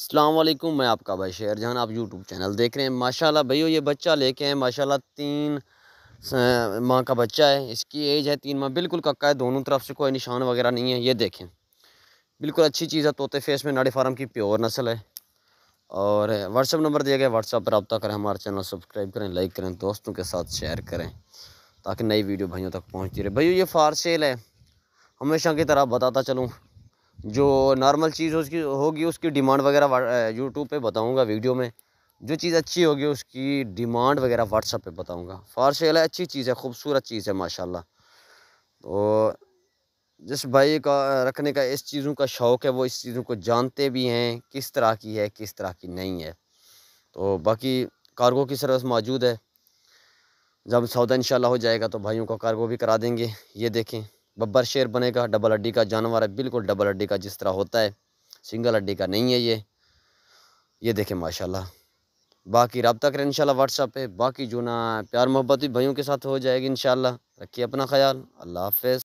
अल्लाम मैं आपका भाई शेर जहाँ आप यूट्यूब चैनल देख रहे हैं माशाल्लाह भैया ये बच्चा लेके हैं माशाल्लाह तीन माँ का बच्चा है इसकी एज है तीन माँ बिल्कुल कक्का है दोनों तरफ से कोई निशान वगैरह नहीं है ये देखें बिल्कुल अच्छी चीज़ है तोते फेस में नाड़ी फार्म की प्योर नस्ल है और व्हाट्सअप नंबर दिया गया व्हाट्सअप पर रबा करें हमारा चैनल सब्सक्राइब करें लाइक करें दोस्तों के साथ शेयर करें ताकि नई वीडियो भाइयों तक पहुँचती रहे भैया ये फार सेल है हमेशा की तरह बताता चलूँ जो नॉर्मल चीज़ उसकी होगी उसकी डिमांड वगैरह यूट्यूब पे बताऊंगा वीडियो में जो चीज़ अच्छी होगी उसकी डिमांड वगैरह व्हाट्सअप पे बताऊंगा फारशेल अच्छी चीज़ है ख़ूबसूरत चीज़ है माशाल्लाह तो जिस भाई का रखने का इस चीज़ों का शौक़ है वो इस चीज़ों को जानते भी हैं किस तरह की है किस तरह की नहीं है तो बाकी कार्गो की सर्विस मौजूद है जब सौदा इंशाल्लाह हो जाएगा तो भाइयों को कार्गो भी करा देंगे ये देखें बब्बर शेर बनेगा डबल हड्डी का जानवर है बिल्कुल डबल हड्डी का जिस तरह होता है सिंगल हड्डी का नहीं है ये ये देखें माशाल्लाह बाकी रबता करें इंशाल्लाह व्हाट्सअप पे बाकी जो ना प्यार मोहब्बत भी भाइयों के साथ हो जाएगी इंशाल्लाह रखिए अपना ख्याल अल्लाह हाफ